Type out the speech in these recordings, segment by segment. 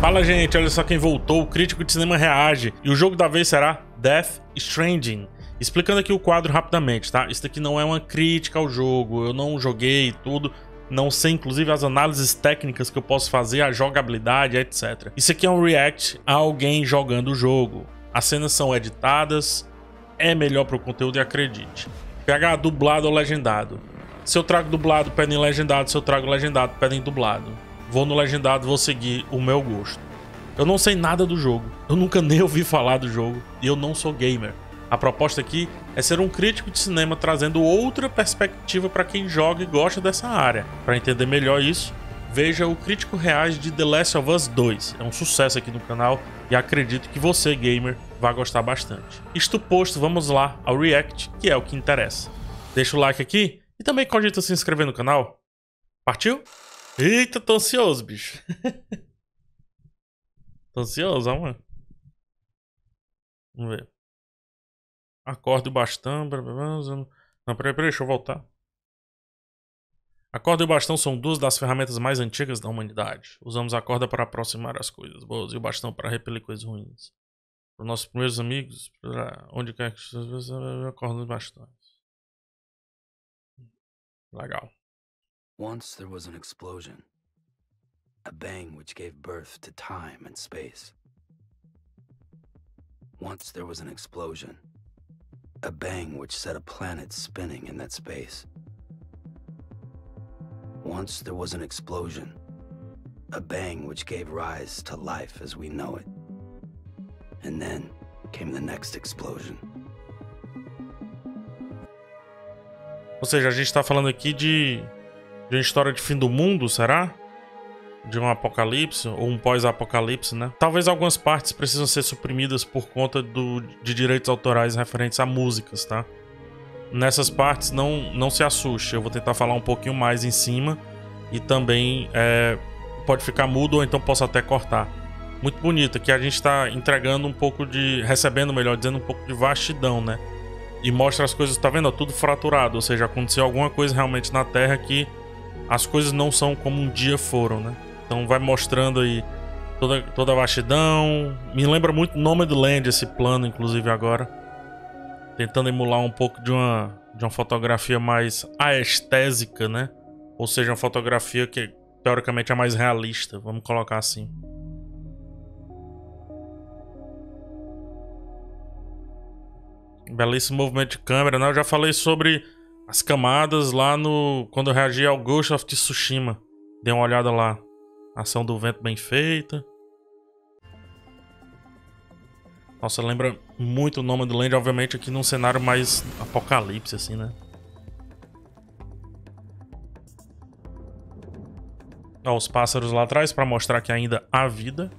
Fala gente, olha só quem voltou, o crítico de cinema reage e o jogo da vez será Death Stranding. Explicando aqui o quadro rapidamente, tá? Isso aqui não é uma crítica ao jogo, eu não joguei tudo, não sei inclusive as análises técnicas que eu posso fazer, a jogabilidade, etc. Isso aqui é um react a alguém jogando o jogo. As cenas são editadas, é melhor pro conteúdo e acredite. PH dublado ou legendado. Se eu trago dublado, pedem legendado, se eu trago legendado, pedem dublado. Vou no legendado, vou seguir o meu gosto. Eu não sei nada do jogo. Eu nunca nem ouvi falar do jogo e eu não sou gamer. A proposta aqui é ser um crítico de cinema trazendo outra perspectiva para quem joga e gosta dessa área. Para entender melhor isso, veja o Crítico Reage de The Last of Us 2. É um sucesso aqui no canal e acredito que você, gamer, vai gostar bastante. Isto posto, vamos lá ao React, que é o que interessa. Deixa o like aqui e também cogita se inscrever no canal. Partiu? Eita, tô ansioso, bicho. tô ansioso, amor Vamos ver. Acorde o bastão. Não, peraí, peraí, deixa eu voltar. A corda e o bastão são duas das ferramentas mais antigas da humanidade. Usamos a corda para aproximar as coisas boas e o bastão para repelir coisas ruins. Para nossos primeiros amigos, para onde quer que vocês a corda dos bastões. Legal. Once there was an explosion, a bang which gave birth to time and space. Once there was an explosion, a bang which set a planet spinning in that space. Once there was an explosion, a bang which gave rise to life as we know it. And then came the next explosion. Ou seja, a gente está falando aqui de De uma história de fim do mundo, será? De um apocalipse, ou um pós-apocalipse, né? Talvez algumas partes precisam ser suprimidas por conta do, de direitos autorais referentes a músicas, tá? Nessas partes, não, não se assuste. Eu vou tentar falar um pouquinho mais em cima. E também é, pode ficar mudo, ou então posso até cortar. Muito bonito, que a gente está entregando um pouco de. recebendo, melhor dizendo, um pouco de vastidão, né? e mostra as coisas, tá vendo? Tudo fraturado, ou seja, aconteceu alguma coisa realmente na Terra que as coisas não são como um dia foram, né? Então vai mostrando aí toda, toda a vastidão. Me lembra muito Nomadland esse plano, inclusive, agora. Tentando emular um pouco de uma, de uma fotografia mais aestésica, né? Ou seja, uma fotografia que teoricamente é mais realista, vamos colocar assim. Belíssimo movimento de câmera, né? Eu já falei sobre as camadas lá no. Quando eu reagi ao Ghost of Tsushima. Dei uma olhada lá. Ação do vento bem feita. Nossa, lembra muito o nome do Land, obviamente, aqui num cenário mais apocalipse, assim, né? Ó, os pássaros lá atrás para mostrar que ainda há vida.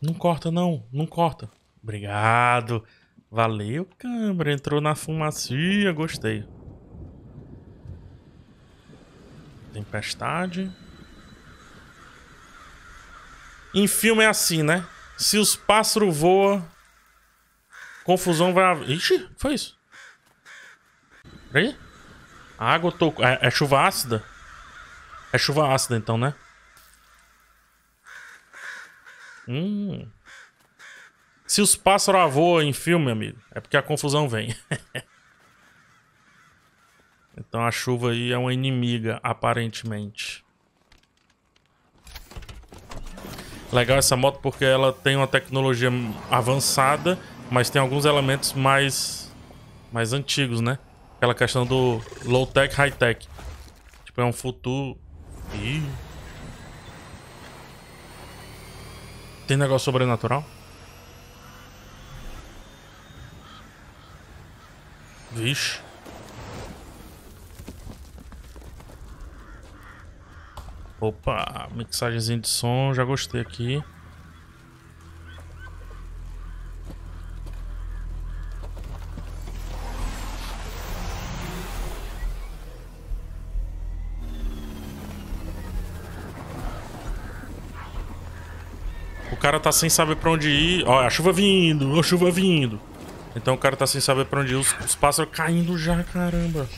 Não corta, não. Não corta. Obrigado. Valeu, câmera. Entrou na fumacia. Gostei. Tempestade. Em filme é assim, né? Se os pássaros voam, confusão vai Ixi, foi isso? Peraí. A água tocou. É, é chuva ácida? É chuva ácida então, né? Hum. Se os pássaros voam em filme, amigo, é porque a confusão vem. então a chuva aí é uma inimiga, aparentemente. Legal essa moto porque ela tem uma tecnologia avançada, mas tem alguns elementos mais, mais antigos, né? Aquela questão do low-tech, high-tech. Tipo, é um futuro... Ih... Tem negócio sobrenatural? Vixe. Opa, mixagem de som, já gostei aqui. cara tá sem saber pra onde ir. Ó, é a chuva vindo, a chuva vindo. Então o cara tá sem saber pra onde ir. Os, os pássaros caindo já, caramba.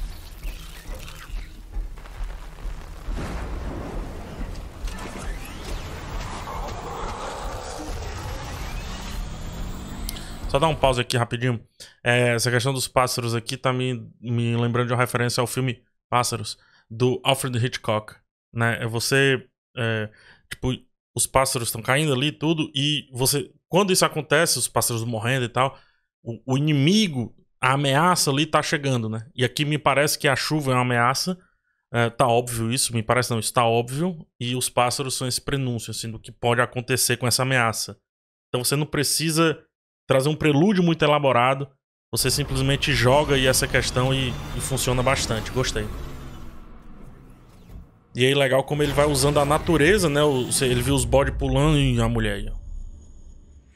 Só dar um pause aqui rapidinho. É, essa questão dos pássaros aqui tá me, me lembrando de uma referência ao filme Pássaros, do Alfred Hitchcock. Né? É você, é, tipo, os pássaros estão caindo ali tudo e você quando isso acontece os pássaros morrendo e tal o, o, inimigo a ameaça ali tá chegando né e aqui me parece que a chuva é uma ameaça é, tá óbvio isso me parece não está óbvio e os pássaros são esse prenúncio assim do que pode acontecer com essa ameaça então você não precisa trazer um prelúdio muito elaborado você simplesmente joga e essa questão e, e funciona bastante gostei e aí legal como ele vai usando a natureza, né? Ele viu os bodes pulando e a mulher aí, ó.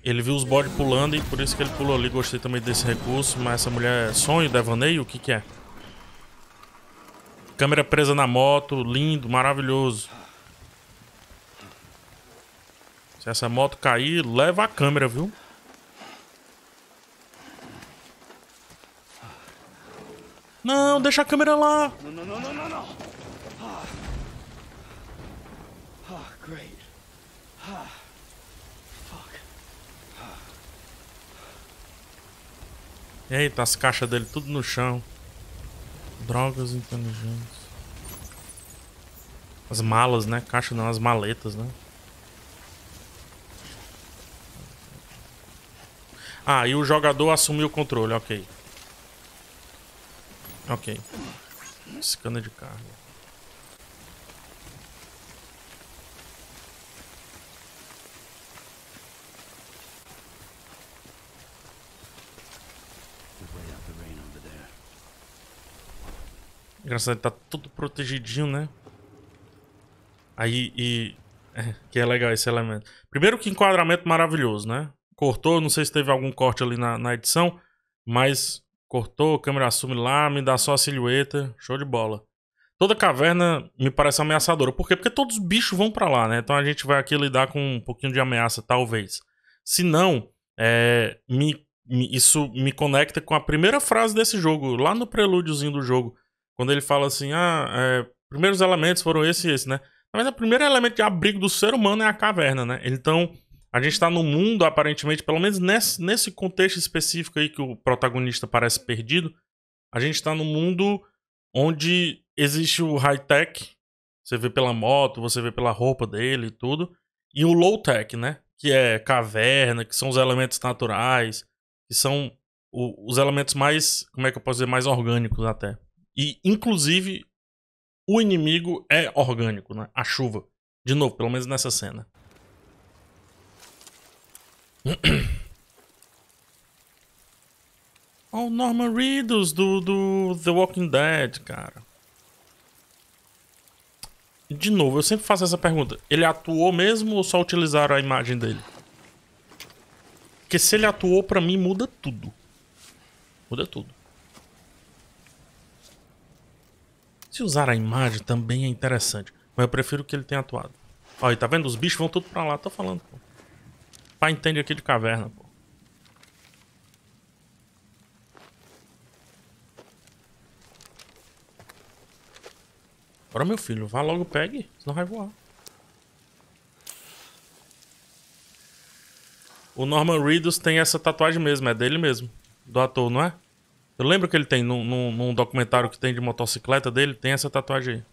Ele viu os bodes pulando e por isso que ele pulou ali. Gostei também desse recurso, mas essa mulher é sonho, devaneio, o que que é? Câmera presa na moto, lindo, maravilhoso. Se essa moto cair, leva a câmera, viu? Não, deixa a câmera lá. Não, não, não, não, não. Eita, tá as caixas dele tudo no chão. Drogas inteligentes. As malas, né? Caixa não, as maletas, né? Ah, e o jogador assumiu o controle, ok. Ok. Escana de carga. engraçado tá tudo protegidinho, né? Aí, e... É, que é legal esse elemento. Primeiro que enquadramento maravilhoso, né? Cortou, não sei se teve algum corte ali na, na edição, mas cortou, câmera assume lá, me dá só a silhueta, show de bola. Toda caverna me parece ameaçadora. Por quê? Porque todos os bichos vão para lá, né? Então a gente vai aqui lidar com um pouquinho de ameaça, talvez. Se não, é, me, me, isso me conecta com a primeira frase desse jogo, lá no prelúdiozinho do jogo, quando ele fala assim, ah, é, primeiros elementos foram esse e esse, né? Mas o primeiro elemento de abrigo do ser humano é a caverna, né? Então, a gente está num mundo, aparentemente, pelo menos nesse, nesse contexto específico aí que o protagonista parece perdido, a gente está num mundo onde existe o high-tech, você vê pela moto, você vê pela roupa dele e tudo, e o low-tech, né? Que é caverna, que são os elementos naturais, que são o, os elementos mais, como é que eu posso dizer, mais orgânicos até. E, inclusive, o inimigo é orgânico, né? A chuva. De novo, pelo menos nessa cena. Olha o Norman Reedus do, do The Walking Dead, cara. De novo, eu sempre faço essa pergunta. Ele atuou mesmo ou só utilizaram a imagem dele? Porque se ele atuou, pra mim muda tudo. Muda tudo. Se usar a imagem também é interessante, mas eu prefiro que ele tenha atuado. Olha, tá vendo? Os bichos vão tudo pra lá, tô falando, pô. Pai entende aqui de caverna, pô. Bora, meu filho, vá logo, pegue, senão vai voar. O Norman Reedus tem essa tatuagem mesmo, é dele mesmo. Do ator, não é? Eu lembro que ele tem num, num, num documentário que tem de motocicleta dele, tem essa tatuagem aí.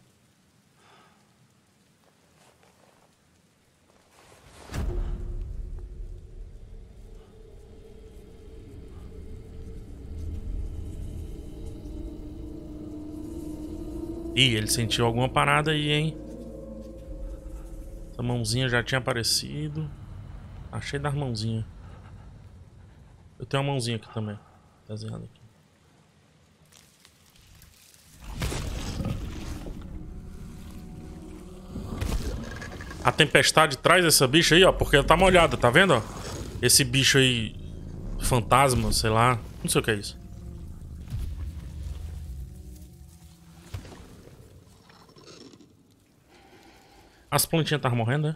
Ih, ele sentiu alguma parada aí, hein? Essa mãozinha já tinha aparecido. Achei das mãozinhas. Eu tenho uma mãozinha aqui também. Desenhada aqui. A tempestade traz essa bicha aí, ó, porque ela tá molhada, tá vendo? Ó? Esse bicho aí, fantasma, sei lá, não sei o que é isso. As plantinhas estavam morrendo, né?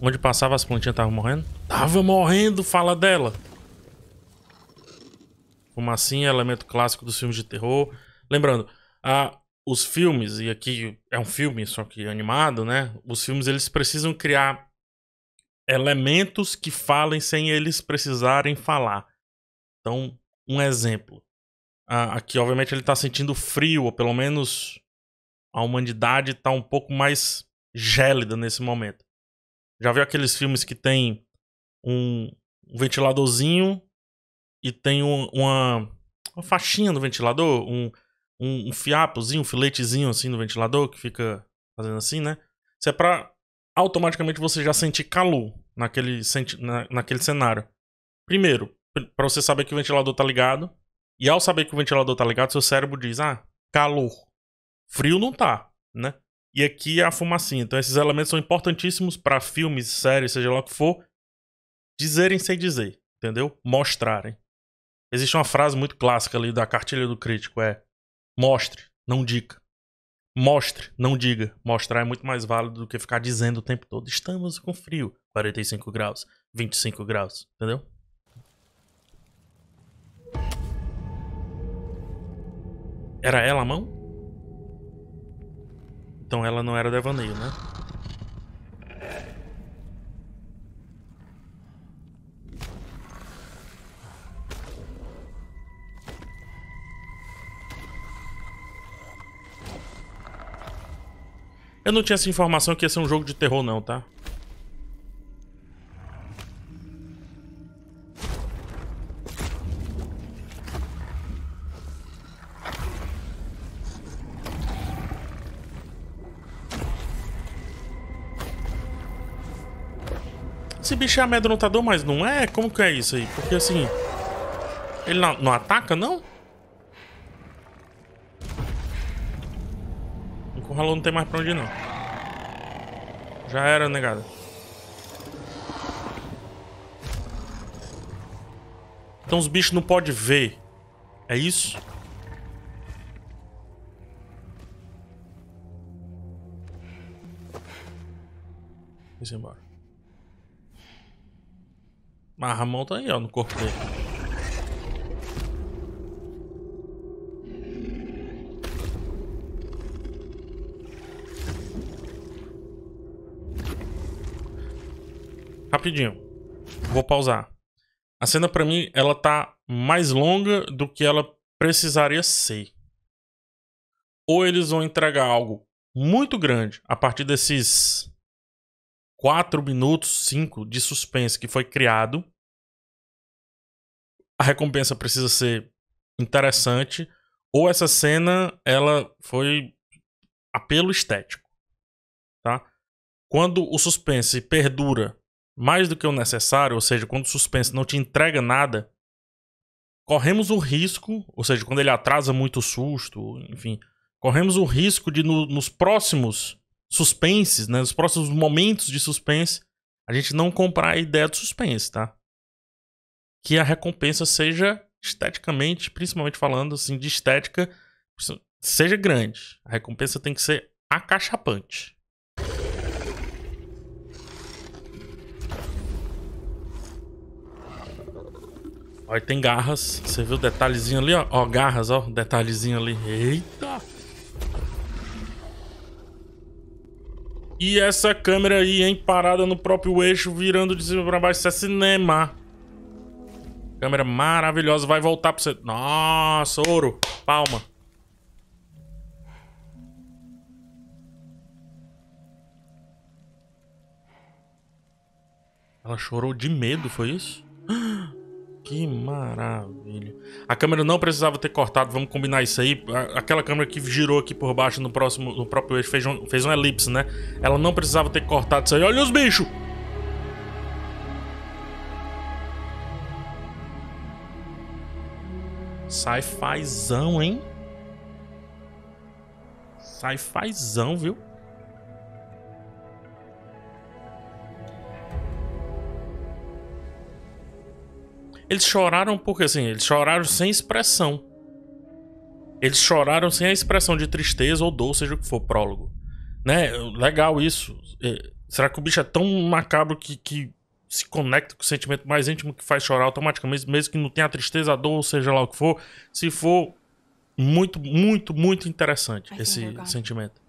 Onde passava as plantinhas estavam morrendo? Tava morrendo, fala dela. Fumacinha, elemento clássico dos filmes de terror. Lembrando, a os filmes, e aqui é um filme, só que animado, né? Os filmes eles precisam criar elementos que falem sem eles precisarem falar. Então, um exemplo. Aqui, obviamente, ele está sentindo frio, ou pelo menos a humanidade está um pouco mais gélida nesse momento. Já viu aqueles filmes que tem um ventiladorzinho e tem um, uma, uma faixinha no ventilador, um, um, um fiapozinho, um filetezinho assim no ventilador que fica fazendo assim, né? Isso é pra automaticamente você já sentir calor naquele, senti na, naquele cenário. Primeiro, para você saber que o ventilador tá ligado. E ao saber que o ventilador tá ligado, seu cérebro diz: ah, calor. Frio não tá, né? E aqui é a fumacinha. Então esses elementos são importantíssimos para filmes, séries, seja lá o que for, dizerem sem dizer, entendeu? Mostrarem. Existe uma frase muito clássica ali da cartilha do crítico, é Mostre, não diga. Mostre, não diga. Mostrar é muito mais válido do que ficar dizendo o tempo todo: estamos com frio, 45 graus, 25 graus, entendeu? Era ela a mão? Então ela não era devaneio, né? Eu não tinha essa informação que ia ser um jogo de terror não, tá? Esse bicho é amedrontador, mas não é? Como que é isso aí? Porque assim... Ele não, não ataca, não? O ralo não tem mais pra onde ir, não. Já era, negado. Então os bichos não podem ver. É isso? Vamos embora. Mas a mão tá aí, ó, no corpo dele. rapidinho. Vou pausar. A cena, pra mim, ela tá mais longa do que ela precisaria ser. Ou eles vão entregar algo muito grande a partir desses 4 minutos, 5 de suspense que foi criado. A recompensa precisa ser interessante. Ou essa cena, ela foi apelo estético. Tá? Quando o suspense perdura mais do que o necessário, ou seja, quando o suspense não te entrega nada, corremos o risco, ou seja, quando ele atrasa muito o susto, enfim, corremos o risco de no, nos próximos suspenses, né, nos próximos momentos de suspense, a gente não comprar a ideia do suspense, tá? Que a recompensa seja esteticamente, principalmente falando assim de estética, seja grande. A recompensa tem que ser acachapante. Olha, tem garras. Você viu o detalhezinho ali, ó? Ó, garras, ó. Detalhezinho ali. Eita! E essa câmera aí, hein? Parada no próprio eixo, virando de cima pra baixo. Isso é cinema. Câmera maravilhosa. Vai voltar pra você. Nossa, ouro. Palma. Ela chorou de medo, foi isso? Que maravilha. A câmera não precisava ter cortado, vamos combinar isso aí. Aquela câmera que girou aqui por baixo no próximo, no próprio eixo, fez um, fez um elipse, né? Ela não precisava ter cortado isso aí. Olha os bichos! Sci-fizão, hein? Sci-fizão, viu? Eles choraram porque assim, eles choraram sem expressão. Eles choraram sem a expressão de tristeza ou dor, seja o que for, prólogo. Né? Legal isso. É, será que o bicho é tão macabro que, que se conecta com o sentimento mais íntimo que faz chorar automaticamente, mesmo que não tenha a tristeza, a dor, ou seja lá o que for? Se for, muito, muito, muito interessante esse sentimento.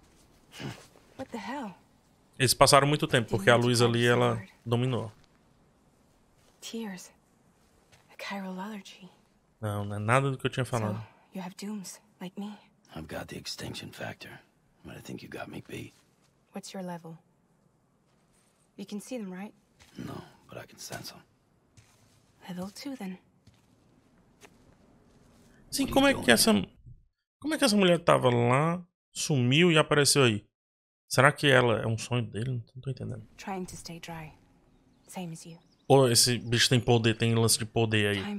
Eles passaram muito tempo, porque a luz ali, ela dominou. Tears. Não, não é nada do que eu tinha falado. So, you have dooms, like me. I've got the extinction factor, but I think you got me beat. What's your level? You can see them, right? No, but I can sense them. Level 2 then. Sim, como é que essa como é que essa mulher tava lá, sumiu e apareceu aí? Será que ela é um sonho dele? Não tô entendendo. Trying to stay dry, same as you. Ou esse bicho tem poder, tem lance de poder aí.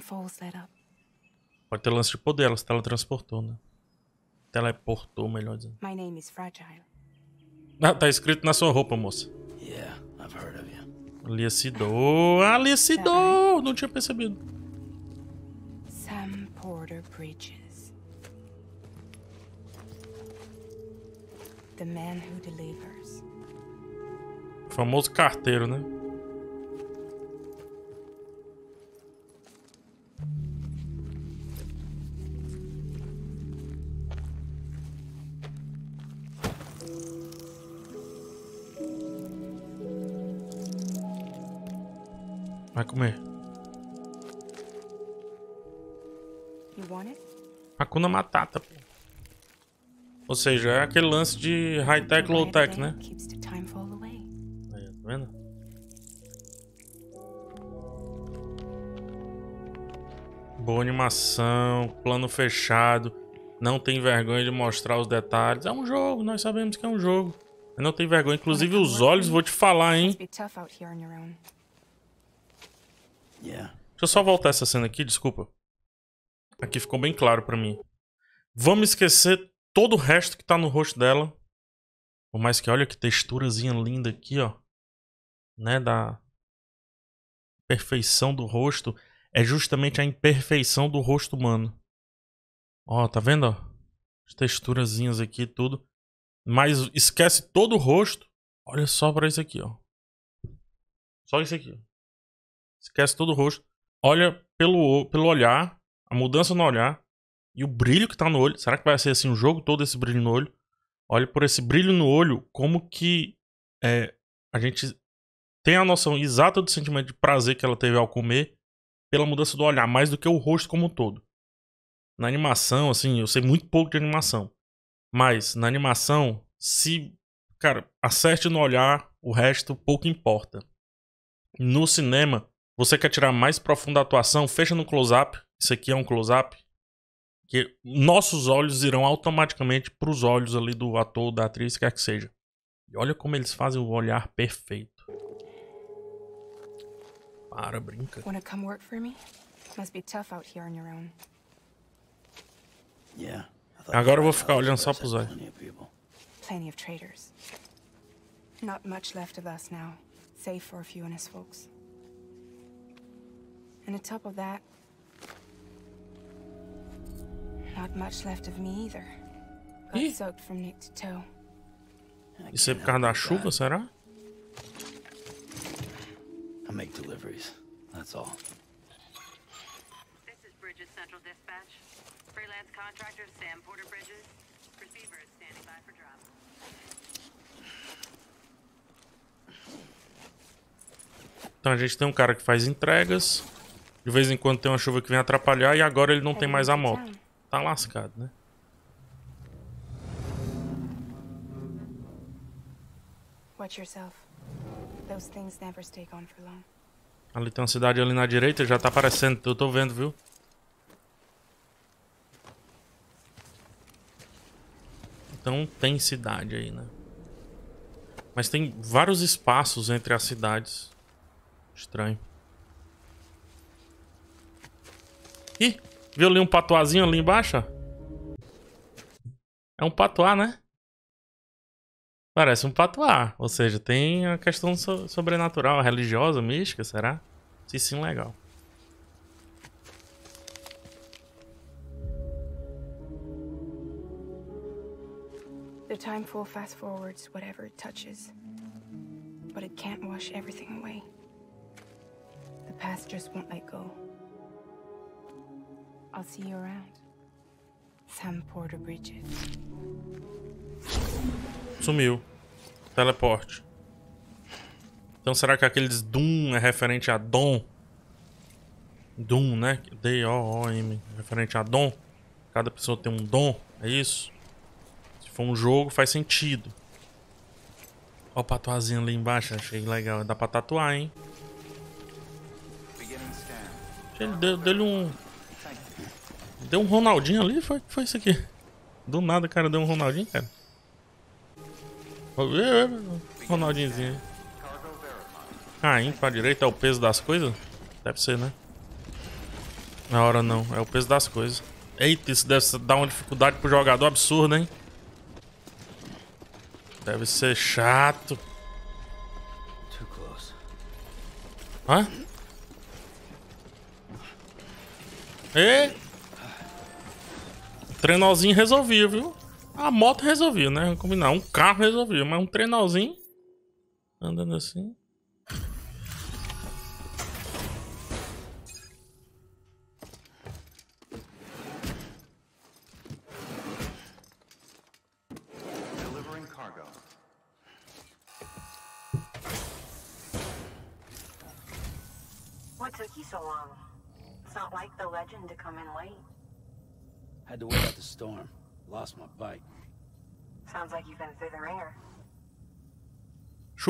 Pode ter lance de poder, ela se teletransportou, né? Teleportou, melhor dizendo. My name is Fragile. Ah, tá escrito na sua roupa, moça. Yeah, I've heard of you. Aliacidor, Aliacidor! Não tinha percebido. Sam Porter Bridges. The man who delivers. O famoso carteiro, né? comer. Hakuna Matata, pô. Ou seja, é aquele lance de high-tech, low-tech, né? Aí, tá vendo? Boa animação, plano fechado. Não tem vergonha de mostrar os detalhes. É um jogo, nós sabemos que é um jogo. não tem vergonha. Inclusive, os olhos, vou te falar, hein? Yeah. Deixa eu só voltar essa cena aqui, desculpa. Aqui ficou bem claro para mim. Vamos esquecer todo o resto que tá no rosto dela. Por mais que olha que texturazinha linda aqui, ó. Né, da perfeição do rosto é justamente a imperfeição do rosto humano. Ó, tá vendo, ó? As texturazinhas aqui tudo. Mas esquece todo o rosto. Olha só para isso aqui, ó. Só isso aqui esquece todo o rosto. Olha pelo, pelo olhar, a mudança no olhar e o brilho que tá no olho. Será que vai ser assim o jogo todo esse brilho no olho? Olha por esse brilho no olho, como que é, a gente tem a noção exata do sentimento de prazer que ela teve ao comer pela mudança do olhar, mais do que o rosto como um todo. Na animação, assim, eu sei muito pouco de animação. Mas na animação, se, cara, acerte no olhar, o resto pouco importa. No cinema, você quer tirar mais profunda atuação? Fecha no close-up. Isso aqui é um close-up. Que nossos olhos irão automaticamente para os olhos ali do ator, da atriz, quer que seja. E olha como eles fazem o olhar perfeito. Para, brinca. on your own. Yeah. Agora eu vou ficar olhando só pros olhos. Plenty of Not much left of us now, for a few honest folks. And on top of that, not much left of me either. Got soaked from neck to toe. Isso é por causa da chuva, será? I make deliveries. That's all. This is Bridges Central Dispatch. Freelance contractor Sam Porter Bridges. Receiver is standing by for drop. Então a gente tem um cara que faz entregas. De vez em quando tem uma chuva que vem atrapalhar e agora ele não tem é, mais a moto. Tá lascado, né? Ali tem uma cidade ali na direita, já tá aparecendo, eu tô vendo, viu? Então tem cidade aí, né? Mas tem vários espaços entre as cidades. Estranho. Ih, viu ali um patuazinho ali embaixo? É um patuá, né? Parece um patuá. Ou seja, tem a questão so sobrenatural, religiosa, mística, será? Se sim, legal. The time fool fast forwards whatever it touches, but it can't wash everything away. The past just won't let go. I'll see you around. Sam Porter Bridges. Sumiu. Teleporte. Então será que aqueles Doom é referente a Dom? Doom, né? D-O-O-M. Referente a Dom. Cada pessoa tem um dom, é isso? Se for um jogo, faz sentido. Ó o tatuazinha ali embaixo, achei legal. Dá pra tatuar, hein? Ele deu-lhe um, Deu um Ronaldinho ali? Foi, foi isso aqui? Do nada, cara, deu um Ronaldinho, cara. Ronaldinhozinho. Caindo ah, pra direita é o peso das coisas? Deve ser, né? Na hora não, é o peso das coisas. Eita, isso deve dar uma dificuldade pro jogador absurda, hein? Deve ser chato. Hã? E? Trenozinho resolvia, viu? A moto resolvia, né? combinar. Um carro resolvia, mas um trenozinho Andando assim.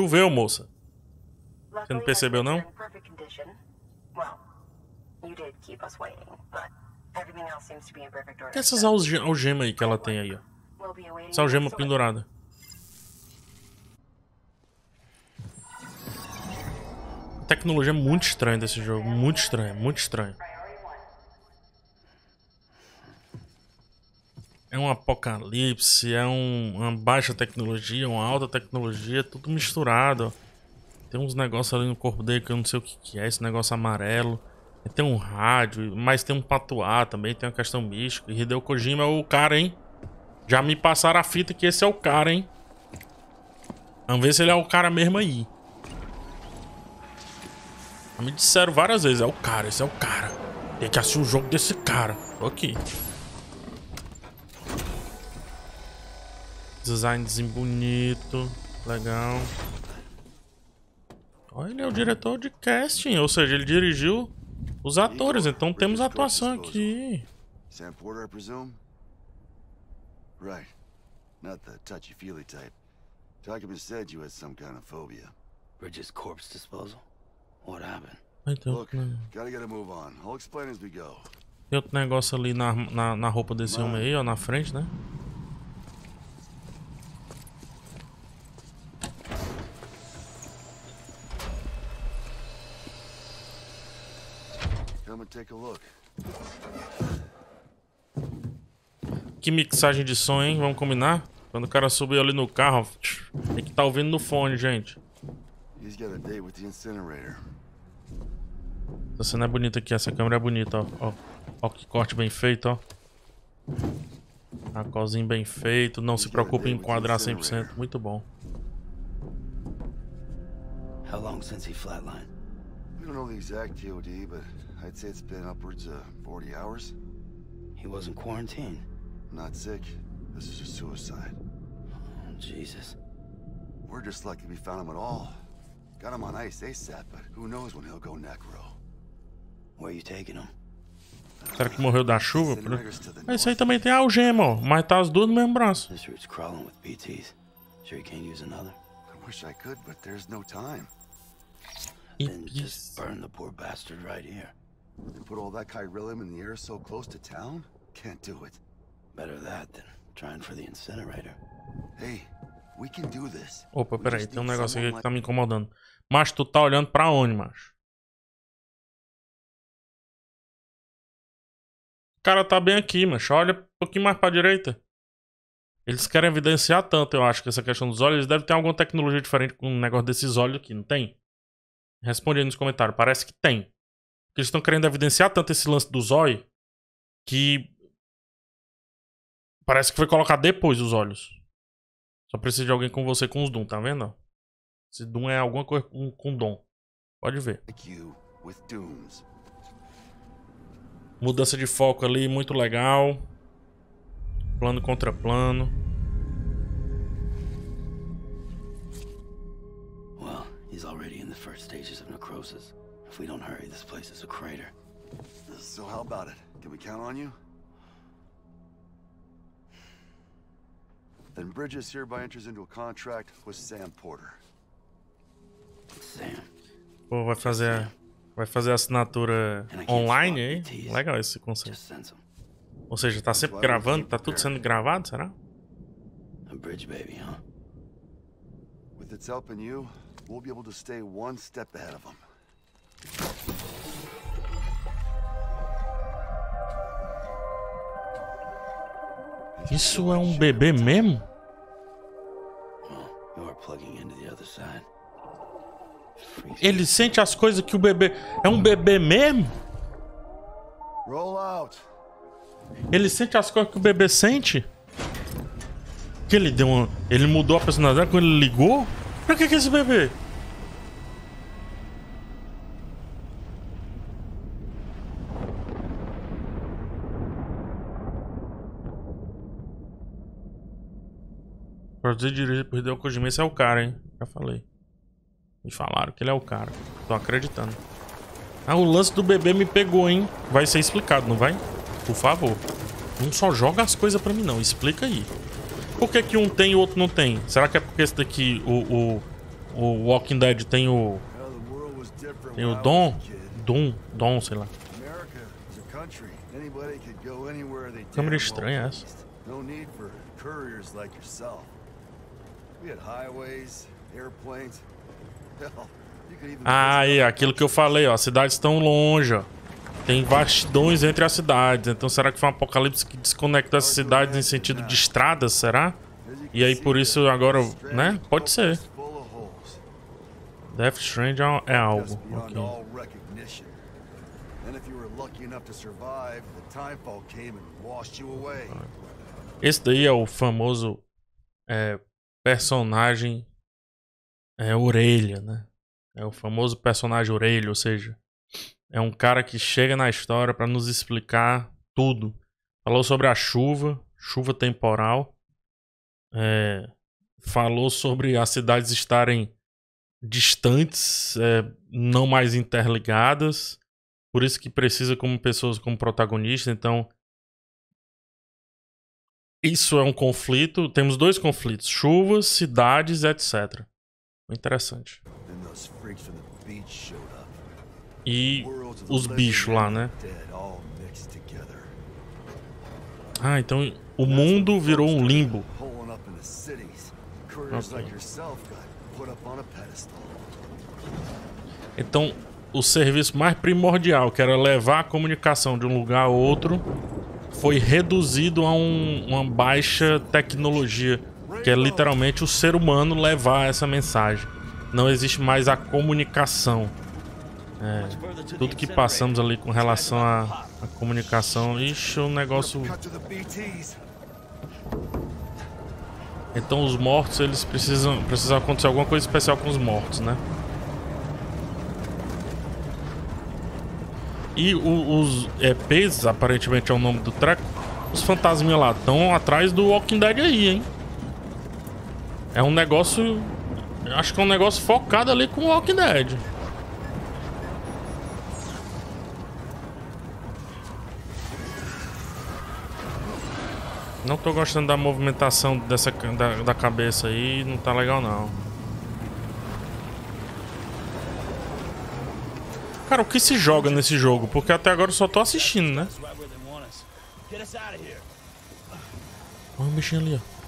Choveu, moça. Você não percebeu, não? Que essas alge algemas aí que ela tem aí, ó. Essa algema pendurada. A tecnologia é muito estranha desse jogo. Muito estranha, muito estranha. É um apocalipse, é um, uma baixa tecnologia, uma alta tecnologia, tudo misturado. Tem uns negócios ali no corpo dele que eu não sei o que, que é, esse negócio amarelo. Tem um rádio, mas tem um patuá também, tem uma questão mística. E Hideo Kojima é o cara, hein? Já me passaram a fita que esse é o cara, hein? Vamos ver se ele é o cara mesmo aí. Me disseram várias vezes, é o cara, esse é o cara. Tem que assistir o jogo desse cara. Tô aqui. Designzinho bonito. Legal. Olha, ele é o diretor de casting, ou seja, ele dirigiu os atores, então temos atuação aqui. Sam Porter, eu presumo? Right. Not the touchy-feely type. Takuma said you had some kind of phobia. Bridges corpse disposal? What happened? Então, Look, né? gotta get a move on. I'll explain as we go. Tem outro negócio ali na, na, na roupa desse homem aí, ó, na frente, né? Come and take a look. Que mixagem de som, hein? Vamos combinar? Quando o cara subiu ali no carro, tem é que estar tá ouvindo no fone, gente. Essa cena é bonita aqui, essa câmera é bonita, ó. Ó, ó que corte bem feito, ó. cozinha bem feito, não se preocupe em enquadrar 100%, muito bom. How long since he flatlined? We don't know the exact TOD, but I'd say it's been upwards of 40 hours. He wasn't quarantined? Not sick. This is a suicide. Oh, Jesus. We're just lucky we found him at all. Got him on ice ASAP, but who knows when he'll go necro. Where are you taking him? Será que morreu da chuva? Por... Esse aí também tem algema, ó. Mas tá as duas no mesmo braço. This route's crawling with PTs. Sure you can't use another? I wish I could, but there's no time. Then just burn the poor bastard right here. They put all that Kyrillum in the air so close to town? Can't do it. Better that than trying for the incinerator. Hey, we can do this. Opa, peraí, tem um negócio aqui que tá me incomodando. Macho, tu tá olhando pra onde, macho? O cara tá bem aqui, macho. Olha um pouquinho mais pra direita. Eles querem evidenciar tanto, eu acho, que essa questão dos olhos. Eles devem ter alguma tecnologia diferente com um negócio desses olhos aqui, não tem? Responde aí nos comentários. Parece que tem que eles estão querendo evidenciar tanto esse lance do Zói que parece que foi colocar depois os olhos. Só precisa de alguém com você com os Doom, tá vendo? Se Doom é alguma coisa com, com Dom. Pode ver. Mudança de foco ali, muito legal. Plano contra plano. Well, he's already in the first stages of necrosis. If we don't hurry, this place is a crater. So how about it? Can we count on you? Then Bridges hereby enters into a contract with Sam Porter. Sam. Pô, vai fazer, vai fazer a assinatura online aí? Legal esse conceito. Ou seja, tá sempre gravando, tá tudo sendo gravado, será? A bridge baby, huh? With its help and you, we'll be able to stay one step ahead of them. Isso é um bebê mesmo? Ele sente as coisas que o bebê. É um bebê mesmo? Ele sente as coisas que o bebê sente? Que ele deu uma... Ele mudou a personalidade quando ele ligou? Pra que, que é esse bebê? Produzir e dirigir por Hideo Kojima. Esse é o cara, hein? Já falei. Me falaram que ele é o cara. Tô acreditando. Ah, o lance do bebê me pegou, hein? Vai ser explicado, não vai? Por favor. Não só joga as coisas pra mim, não. Explica aí. Por que, que um tem e o outro não tem? Será que é porque esse daqui, o, o, o Walking Dead, tem o... Tem o Dom? Dom, Dom, sei lá. Câmera estranha essa. Ah, e aquilo que eu falei, ó. As cidades estão longe, ó. Tem vastidões entre as cidades. Então será que foi um apocalipse que desconecta as cidades em sentido de estradas, será? E aí por isso uh, agora, né? Pode ser. Death Strange é, é algo. Okay. Esse daí é o famoso é, personagem é orelha, né? É o famoso personagem orelha, ou seja, é um cara que chega na história para nos explicar tudo. Falou sobre a chuva, chuva temporal. É, falou sobre as cidades estarem distantes, é, não mais interligadas. Por isso que precisa como pessoas como protagonista. Então, isso é um conflito. Temos dois conflitos: chuvas, cidades, etc. Interessante. E os bichos lá, né? Ah, então o mundo virou um limbo. Então, o serviço mais primordial, que era levar a comunicação de um lugar a outro, foi reduzido a um, uma baixa tecnologia, que é literalmente o ser humano levar essa mensagem. Não existe mais a comunicação. É, tudo que passamos ali com relação à, à comunicação. Ixi, o negócio. Então os mortos, eles precisam. Precisa acontecer alguma coisa especial com os mortos, né? E o, os é, EPs, aparentemente é o nome do treco, os fantasminhas lá estão atrás do Walking Dead aí, hein? É um negócio... Acho que é um negócio focado ali com o Walking Dead. Não tô gostando da movimentação dessa, da, da cabeça aí, não tá legal não. Cara, o que se joga nesse jogo? Porque até agora eu só tô assistindo, né? Olha o bichinho ali, ó.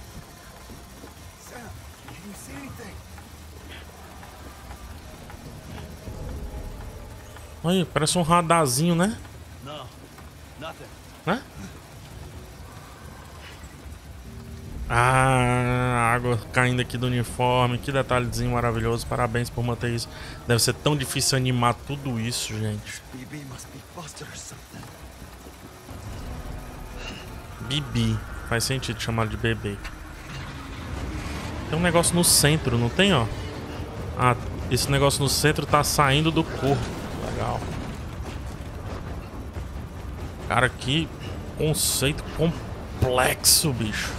Olha, parece um radarzinho, né? Não, nada. Né? Ah, água caindo aqui do uniforme. Que detalhezinho maravilhoso. Parabéns por manter isso. Deve ser tão difícil animar tudo isso, gente. Bibi Bibi. Faz sentido chamar de bebê. Tem um negócio no centro, não tem, ó? Ah, esse negócio no centro tá saindo do corpo. Legal. Cara, que conceito complexo, bicho.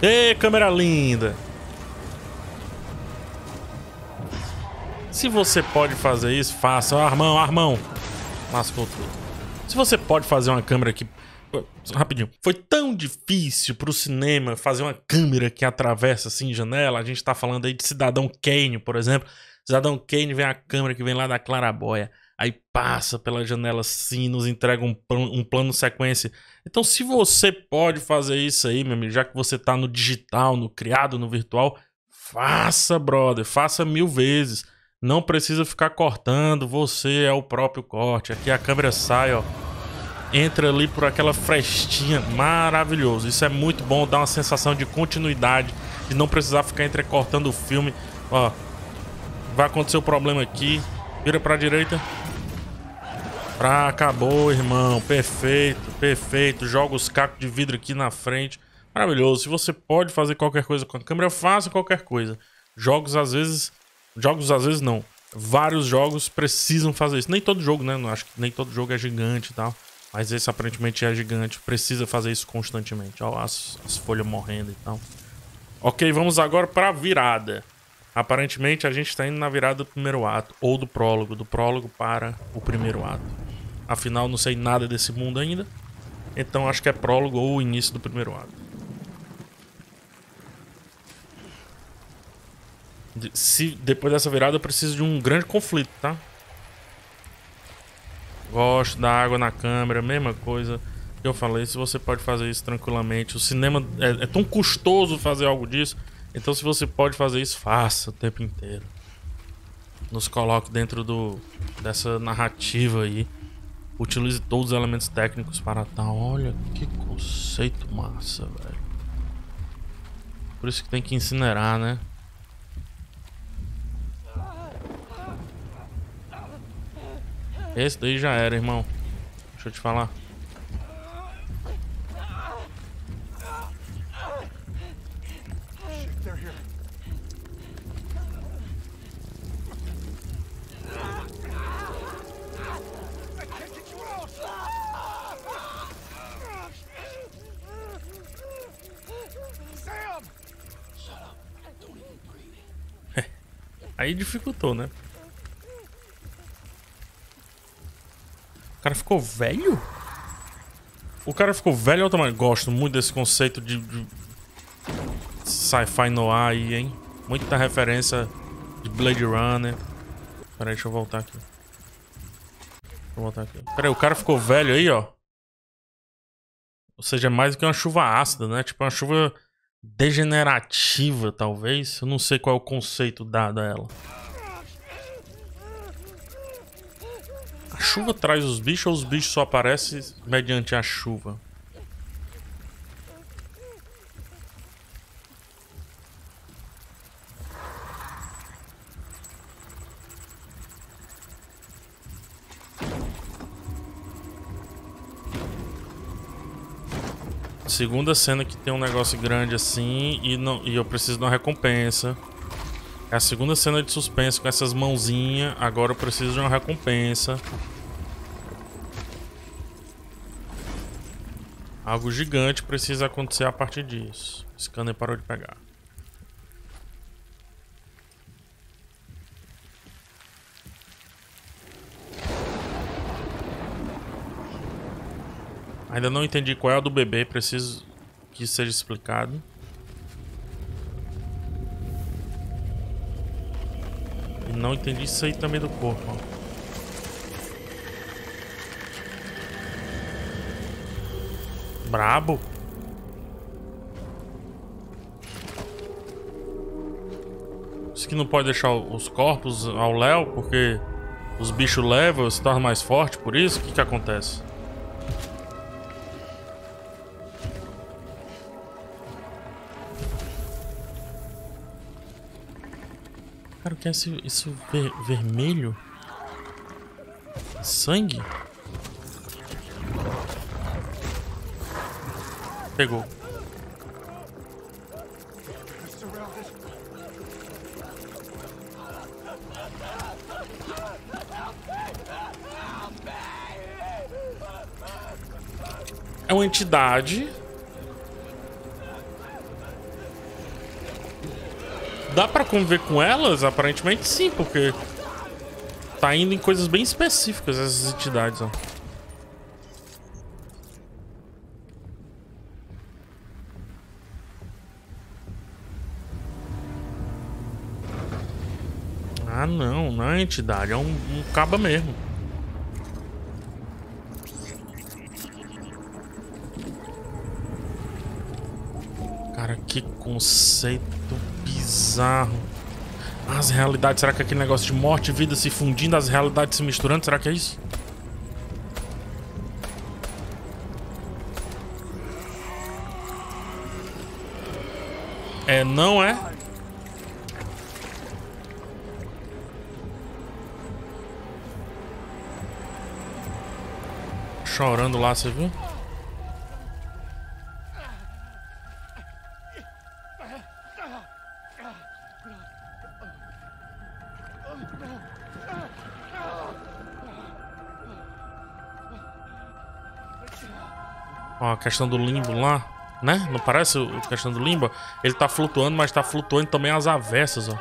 Ei, câmera linda! Se você pode fazer isso, faça. armão, armão! Lascou tudo. Se você pode fazer uma câmera que... Rapidinho. Foi tão difícil pro cinema fazer uma câmera que atravessa, assim, janela. A gente tá falando aí de Cidadão Kane, por exemplo. Cidadão Kane vem a câmera que vem lá da Claraboia aí passa pela janela assim, nos entrega um, um plano sequência. Então, se você pode fazer isso aí, meu amigo, já que você está no digital, no criado, no virtual, faça, brother, faça mil vezes. Não precisa ficar cortando, você é o próprio corte. Aqui a câmera sai, ó. Entra ali por aquela frestinha, maravilhoso. Isso é muito bom, dá uma sensação de continuidade, de não precisar ficar entrecortando o filme. Ó, vai acontecer o um problema aqui, vira pra direita, Pra acabou, irmão. Perfeito, perfeito. Joga os cacos de vidro aqui na frente. Maravilhoso. Se você pode fazer qualquer coisa com a câmera, faça qualquer coisa. Jogos às vezes. Jogos às vezes não. Vários jogos precisam fazer isso. Nem todo jogo, né? Não acho que nem todo jogo é gigante e tal. Mas esse aparentemente é gigante. Precisa fazer isso constantemente. Ó, as, as folhas morrendo e tal. Ok, vamos agora pra virada. Aparentemente, a gente está indo na virada do primeiro ato, ou do prólogo, do prólogo para o primeiro ato. Afinal, não sei nada desse mundo ainda, então acho que é prólogo ou o início do primeiro ato. Se depois dessa virada eu preciso de um grande conflito, tá? Gosto da água na câmera, mesma coisa que eu falei. Se você pode fazer isso tranquilamente, o cinema é, é tão custoso fazer algo disso então, se você pode fazer isso, faça o tempo inteiro. Nos coloque dentro do, dessa narrativa aí. Utilize todos os elementos técnicos para tal. Olha que conceito massa, velho. Por isso que tem que incinerar, né? Esse daí já era, irmão. Deixa eu te falar. Aí dificultou, né? O cara ficou velho? O cara ficou velho eu também Gosto muito desse conceito de, de sci-fi no ar aí, hein? Muita referência de Blade Runner. Peraí, deixa eu voltar aqui. Vou voltar aqui. Peraí, o cara ficou velho aí, ó. Ou seja, é mais do que uma chuva ácida, né? Tipo, uma chuva degenerativa, talvez. Eu não sei qual é o conceito dado a ela. A chuva traz os bichos ou os bichos só aparecem mediante a chuva? segunda cena que tem um negócio grande assim e, não, e eu preciso de uma recompensa. É a segunda cena de suspense com essas mãozinhas. Agora eu preciso de uma recompensa. Algo gigante precisa acontecer a partir disso. O scanner parou de pegar. Ainda não entendi qual é a do bebê, preciso que seja explicado. E não entendi isso aí também do corpo, Brabo. Isso que não pode deixar os corpos ao léo porque os bichos levam, se torna mais forte, por isso? O que que acontece? é esse, isso ver, vermelho? Sangue? Pegou. É uma entidade Dá pra conviver com elas? Aparentemente sim, porque... Tá indo em coisas bem específicas essas entidades, ó. Ah, não. Não é entidade. É um, um caba mesmo. Cara, que conceito bizarro. As realidades, será que é aquele negócio de morte e vida se fundindo, as realidades se misturando, será que é isso? É, não é? Chorando lá, você viu? questão do limbo lá, né? Não parece a questão do limbo? Ele tá flutuando, mas tá flutuando também as avessas, ó.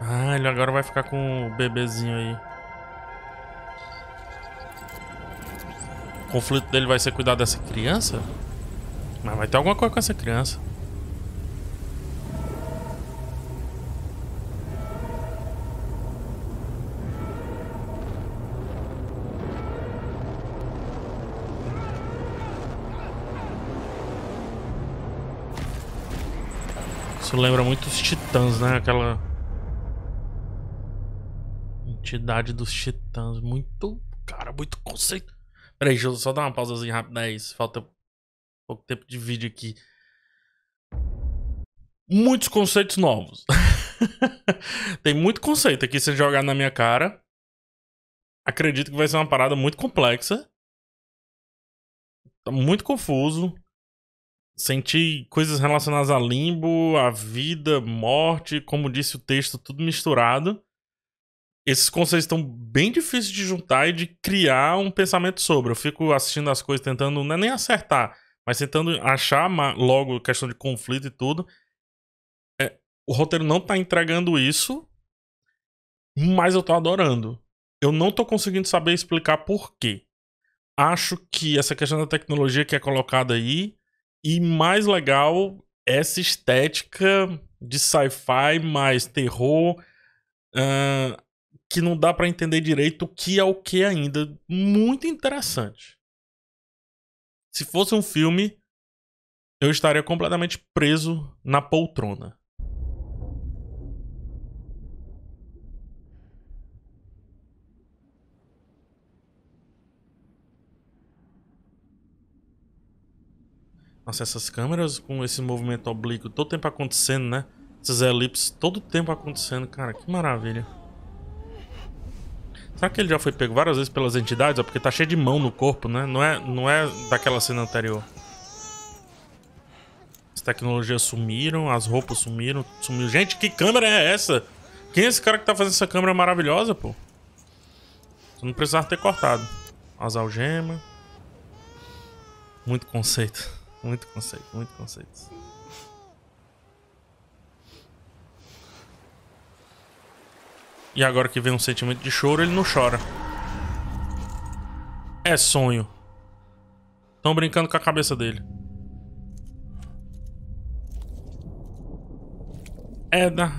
Ah, ele agora vai ficar com o bebezinho aí. O conflito dele vai ser cuidar dessa criança? Mas vai ter alguma coisa com essa criança. Isso lembra muito os titãs, né? Aquela. Entidade dos titãs. Muito. Cara, muito conceito. Peraí, deixa eu só dar uma pausazinha rápida aí. É Falta pouco tempo de vídeo aqui. Muitos conceitos novos. Tem muito conceito aqui se jogar na minha cara. Acredito que vai ser uma parada muito complexa. Tá muito confuso. Senti coisas relacionadas a limbo, a vida, morte, como disse o texto, tudo misturado. Esses conceitos estão bem difíceis de juntar e de criar um pensamento sobre. Eu fico assistindo as coisas tentando, não é nem acertar, mas tentando achar logo questão de conflito e tudo. É, o roteiro não está entregando isso, mas eu estou adorando. Eu não estou conseguindo saber explicar por quê. Acho que essa questão da tecnologia que é colocada aí e mais legal, essa estética de sci-fi mais terror, uh, que não dá para entender direito o que é o que ainda. Muito interessante. Se fosse um filme, eu estaria completamente preso na poltrona. Nossa, essas câmeras com esse movimento oblíquo todo tempo acontecendo, né? Essas elipses todo tempo acontecendo, cara, que maravilha. Será que ele já foi pego várias vezes pelas entidades? É porque tá cheio de mão no corpo, né? Não é, não é daquela cena anterior. As tecnologias sumiram, as roupas sumiram, sumiu. Gente, que câmera é essa? Quem é esse cara que tá fazendo essa câmera maravilhosa, pô? não precisava ter cortado. As algemas. Muito conceito. Muito conceito, muito conceito. E agora que vem um sentimento de choro, ele não chora. É sonho. Estão brincando com a cabeça dele. É da...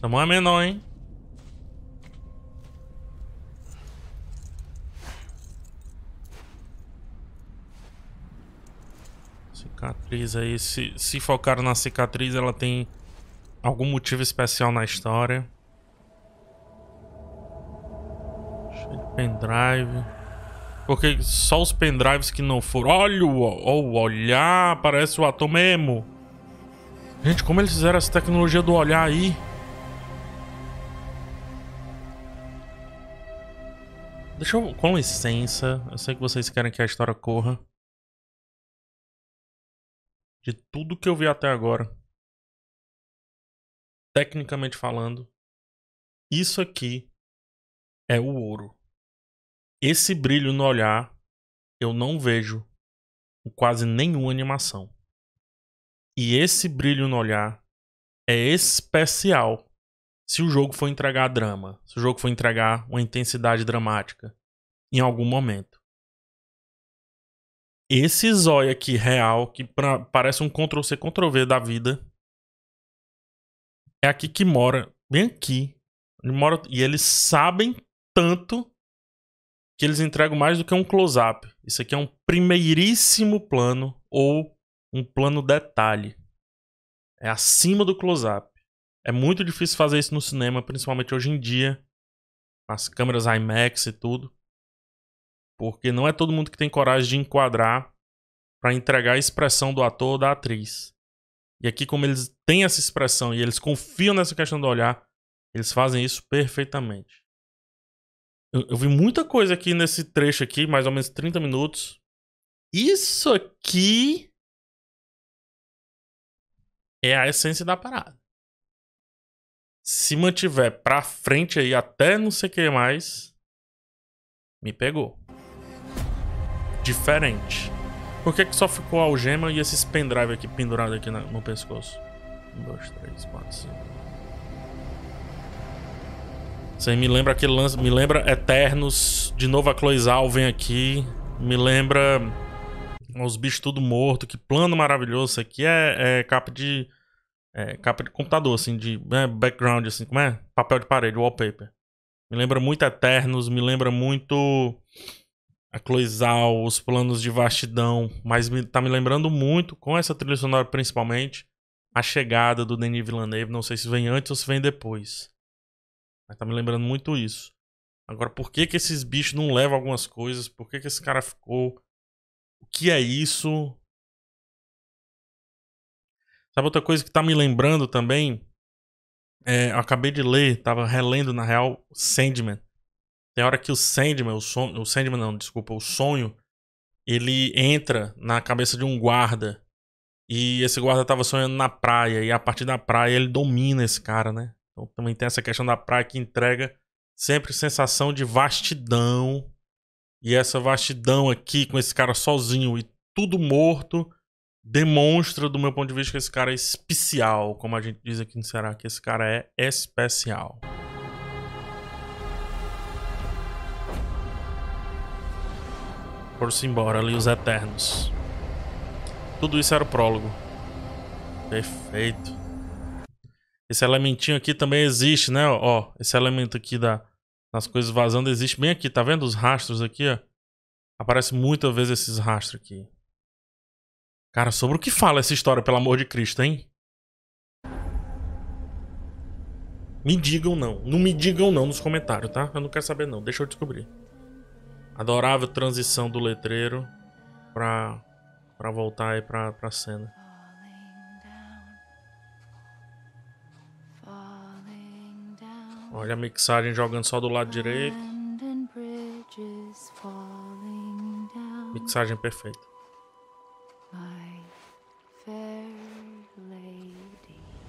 Tamanho é menor, hein? Cicatriz aí. Se, se focaram na cicatriz, ela tem algum motivo especial na história. Cheio de pendrive. Porque só os pendrives que não foram. Olha o, o olhar, parece o ator mesmo. Gente, como eles fizeram essa tecnologia do olhar aí? Deixa eu. Com licença, eu sei que vocês querem que a história corra de tudo que eu vi até agora, tecnicamente falando, isso aqui é o ouro. Esse brilho no olhar eu não vejo em quase nenhuma animação. E esse brilho no olhar é especial se o jogo for entregar drama, se o jogo for entregar uma intensidade dramática em algum momento. Esse zóio aqui real, que pra, parece um Ctrl-C, Ctrl-V da vida, é aqui que mora, bem aqui. Ele mora, e eles sabem tanto que eles entregam mais do que um close-up. Isso aqui é um primeiríssimo plano ou um plano detalhe. É acima do close-up. É muito difícil fazer isso no cinema, principalmente hoje em dia, as câmeras IMAX e tudo. Porque não é todo mundo que tem coragem de enquadrar para entregar a expressão do ator ou da atriz. E aqui, como eles têm essa expressão e eles confiam nessa questão do olhar, eles fazem isso perfeitamente. Eu, eu vi muita coisa aqui nesse trecho aqui, mais ou menos 30 minutos. Isso aqui é a essência da parada. Se mantiver pra frente aí até não sei o que mais, me pegou diferente. Por que, que só ficou a algema e esses pendrive aqui pendurado aqui na, no pescoço? Um, dois, três, quatro, cinco. Isso aí me lembra aquele lance. Me lembra Eternos. De novo a Cloisal vem aqui. Me lembra. Os bichos tudo morto. Que plano maravilhoso. Isso aqui é, é capa de. É, capa de computador, assim, de né, background, assim, como é? Papel de parede, wallpaper. Me lembra muito Eternos, me lembra muito a Cloisal, os planos de vastidão, mas me, tá me lembrando muito, com essa trilha sonora principalmente, a chegada do Denis Villeneuve. Não sei se vem antes ou se vem depois. Mas tá me lembrando muito isso. Agora, por que que esses bichos não levam algumas coisas? Por que que esse cara ficou? O que é isso? Sabe outra coisa que tá me lembrando também? É, eu acabei de ler, tava relendo na real, Sandman. Tem hora que o Sandman, o, sonho, o Sandman não, desculpa, o sonho, ele entra na cabeça de um guarda. E esse guarda tava sonhando na praia, e a partir da praia ele domina esse cara, né? Então também tem essa questão da praia que entrega sempre sensação de vastidão. E essa vastidão aqui, com esse cara sozinho e tudo morto, demonstra, do meu ponto de vista, que esse cara é especial. Como a gente diz aqui no Ceará, que esse cara é especial. Foram-se embora ali os Eternos. Tudo isso era o prólogo. Perfeito. Esse elementinho aqui também existe, né? Ó, esse elemento aqui da, das coisas vazando existe bem aqui. Tá vendo os rastros aqui, ó? Aparece muitas vezes esses rastros aqui. Cara, sobre o que fala essa história, pelo amor de Cristo, hein? Me digam não. Não me digam não nos comentários, tá? Eu não quero saber não. Deixa eu descobrir. Adorável transição do letreiro pra, pra voltar aí pra, pra cena. Olha a mixagem jogando só do lado direito. Mixagem perfeita.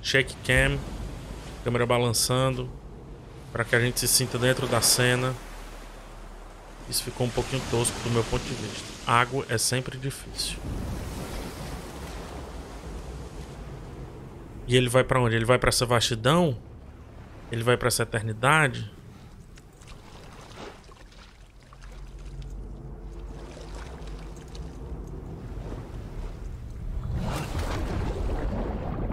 Shake cam, câmera balançando, para que a gente se sinta dentro da cena. Isso ficou um pouquinho tosco do meu ponto de vista. Água é sempre difícil. E ele vai para onde? Ele vai para essa vastidão? Ele vai para essa eternidade?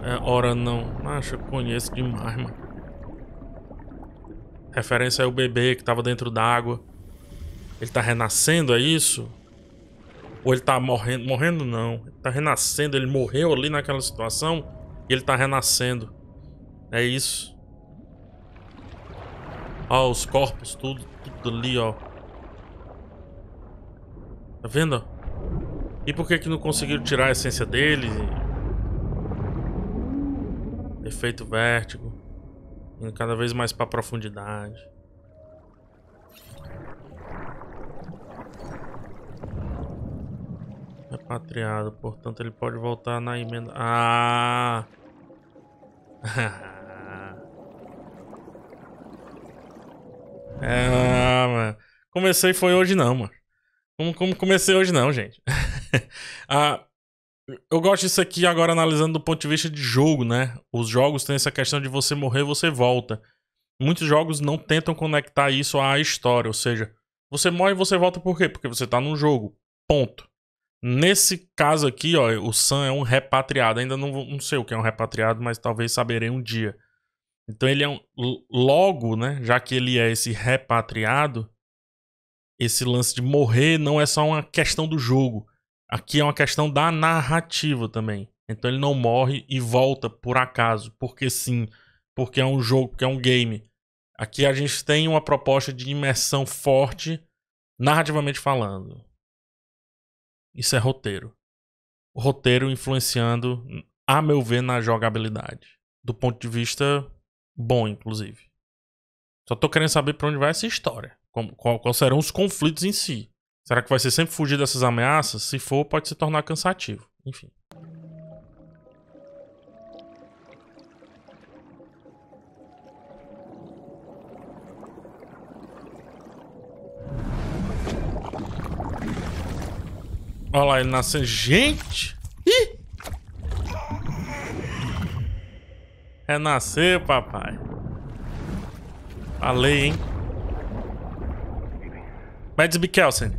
É, ora não. Acho que conheço demais, mano. Referência ao é bebê que tava dentro d'água. Ele tá renascendo, é isso? Ou ele tá morrendo? Morrendo não. Ele tá renascendo, ele morreu ali naquela situação e ele tá renascendo. É isso. Ó, os corpos, tudo, tudo ali, ó. Tá vendo? E por que que não conseguiram tirar a essência dele? Efeito vértigo. Indo cada vez mais pra profundidade. Patriado, portanto ele pode voltar na emenda. Ah! ah, mano. Comecei foi hoje não, mano. Como, como comecei hoje não, gente. ah, eu gosto disso aqui agora analisando do ponto de vista de jogo, né? Os jogos têm essa questão de você morrer, você volta. Muitos jogos não tentam conectar isso à história, ou seja, você morre e você volta por quê? Porque você tá num jogo. Ponto. Nesse caso aqui, ó, o Sam é um repatriado. Ainda não, não sei o que é um repatriado, mas talvez saberei um dia. Então ele é um. Logo, né? Já que ele é esse repatriado, esse lance de morrer não é só uma questão do jogo. Aqui é uma questão da narrativa também. Então ele não morre e volta por acaso, porque sim, porque é um jogo, porque é um game. Aqui a gente tem uma proposta de imersão forte, narrativamente falando. Isso é roteiro. O roteiro influenciando, a meu ver, na jogabilidade. Do ponto de vista bom, inclusive. Só tô querendo saber para onde vai essa história. Como, qual, qual serão os conflitos em si. Será que vai ser sempre fugir dessas ameaças? Se for, pode se tornar cansativo. Enfim. Olha lá, ele nasceu. Gente! Ih! É nascer, papai. Falei, hein? Mads Mikkelsen.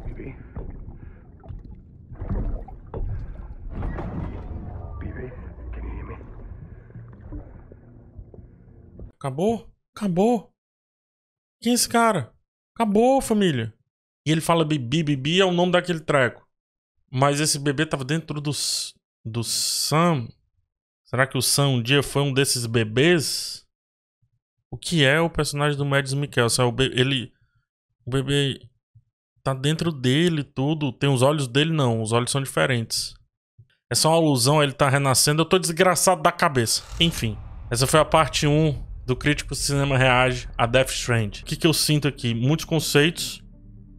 Acabou? Acabou. Quem é esse cara? Acabou, família. E ele fala Bibi, Bibi é o nome daquele treco. Mas esse bebê tava dentro do, do Sam. Será que o Sam um dia foi um desses bebês? O que é o personagem do Mads Mikkelsen? É ele. O bebê tá dentro dele tudo. Tem os olhos dele, não. Os olhos são diferentes. É só uma alusão, ele tá renascendo. Eu tô desgraçado da cabeça. Enfim, essa foi a parte 1 do Crítico Cinema Reage a Death Strand. O que, que eu sinto aqui? Muitos conceitos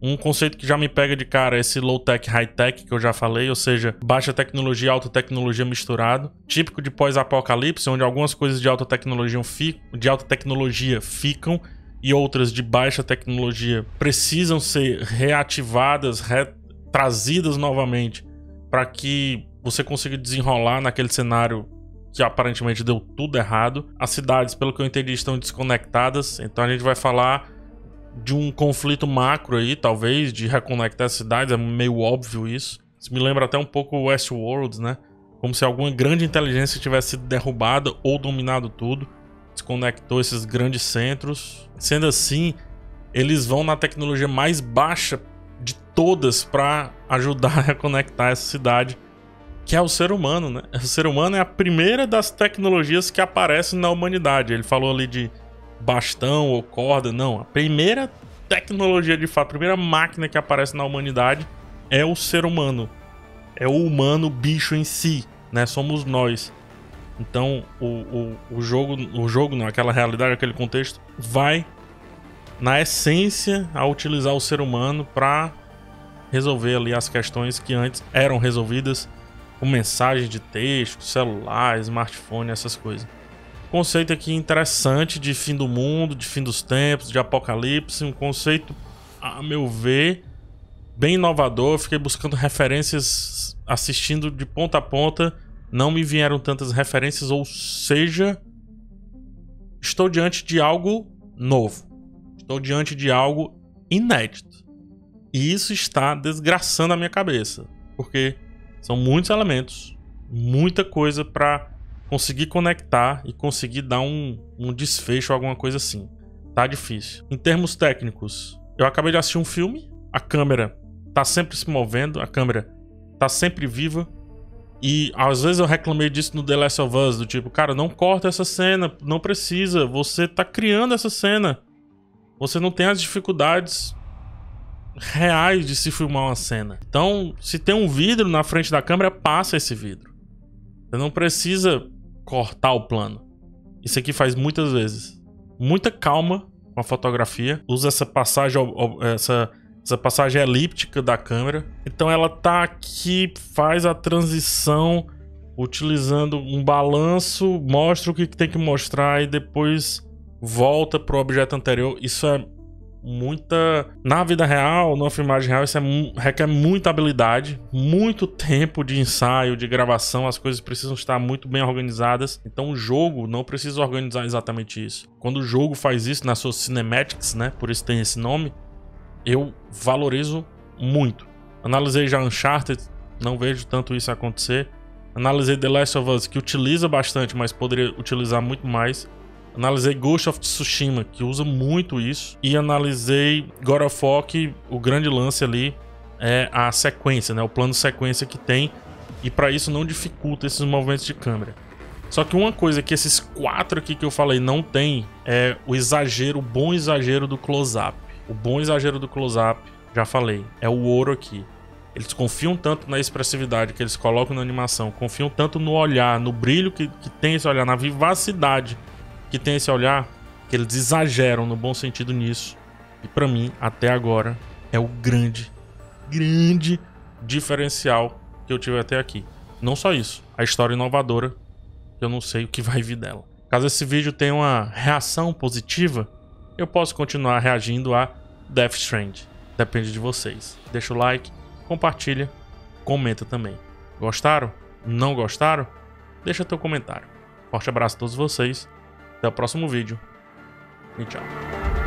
um conceito que já me pega de cara é esse low-tech, high-tech que eu já falei, ou seja, baixa tecnologia e alta tecnologia misturado, típico de pós-apocalipse, onde algumas coisas de alta tecnologia, ficam, de alta tecnologia ficam e outras de baixa tecnologia precisam ser reativadas, re trazidas novamente para que você consiga desenrolar naquele cenário que aparentemente deu tudo errado. As cidades, pelo que eu entendi, estão desconectadas, então a gente vai falar de um conflito macro aí, talvez, de reconectar cidades, é meio óbvio isso. Isso me lembra até um pouco Westworld, né? Como se alguma grande inteligência tivesse sido derrubada ou dominado tudo, desconectou esses grandes centros. Sendo assim, eles vão na tecnologia mais baixa de todas para ajudar a reconectar essa cidade, que é o ser humano, né? O ser humano é a primeira das tecnologias que aparece na humanidade. Ele falou ali de bastão ou corda, não. A primeira tecnologia de fato, a primeira máquina que aparece na humanidade é o ser humano. É o humano bicho em si, né? Somos nós. Então o, o, o jogo, o jogo não, aquela realidade, aquele contexto, vai na essência a utilizar o ser humano para resolver ali as questões que antes eram resolvidas com mensagem de texto, celular, smartphone, essas coisas. Conceito aqui interessante de fim do mundo, de fim dos tempos, de apocalipse. Um conceito, a meu ver, bem inovador. Eu fiquei buscando referências, assistindo de ponta a ponta. Não me vieram tantas referências, ou seja, estou diante de algo novo. Estou diante de algo inédito. E isso está desgraçando a minha cabeça, porque são muitos elementos, muita coisa para conseguir conectar e conseguir dar um, um desfecho, alguma coisa assim. Tá difícil. Em termos técnicos, eu acabei de assistir um filme, a câmera tá sempre se movendo, a câmera tá sempre viva. E às vezes eu reclamei disso no The Last of Us, do tipo, cara, não corta essa cena, não precisa, você tá criando essa cena. Você não tem as dificuldades reais de se filmar uma cena. Então, se tem um vidro na frente da câmera, passa esse vidro. Você não precisa cortar o plano. Isso aqui faz muitas vezes. Muita calma com a fotografia. Usa essa passagem, essa, essa passagem elíptica da câmera. Então ela tá aqui, faz a transição utilizando um balanço, mostra o que tem que mostrar e depois volta pro objeto anterior. Isso é muita. Na vida real, numa filmagem real, isso é, requer muita habilidade, muito tempo de ensaio, de gravação, as coisas precisam estar muito bem organizadas. Então o jogo não precisa organizar exatamente isso. Quando o jogo faz isso nas suas cinematics, né? Por isso tem esse nome, eu valorizo muito. Analisei já Uncharted, não vejo tanto isso acontecer. Analisei The Last of Us, que utiliza bastante, mas poderia utilizar muito mais. Analisei Ghost of Tsushima, que usa muito isso. E analisei God of War, que o grande lance ali é a sequência, né? O plano sequência que tem. E para isso não dificulta esses movimentos de câmera. Só que uma coisa que esses quatro aqui que eu falei não tem é o exagero, o bom exagero do close-up. O bom exagero do close-up, já falei, é o ouro aqui. Eles confiam tanto na expressividade que eles colocam na animação, confiam tanto no olhar, no brilho que, que tem esse olhar, na vivacidade que tem esse olhar que eles exageram no bom sentido nisso. E para mim, até agora, é o grande, grande diferencial que eu tive até aqui. Não só isso, a história inovadora, eu não sei o que vai vir dela. Caso esse vídeo tenha uma reação positiva, eu posso continuar reagindo a Death Strand. Depende de vocês. Deixa o like, compartilha, comenta também. Gostaram? Não gostaram? Deixa teu comentário. Forte abraço a todos vocês até o próximo vídeo. E tchau.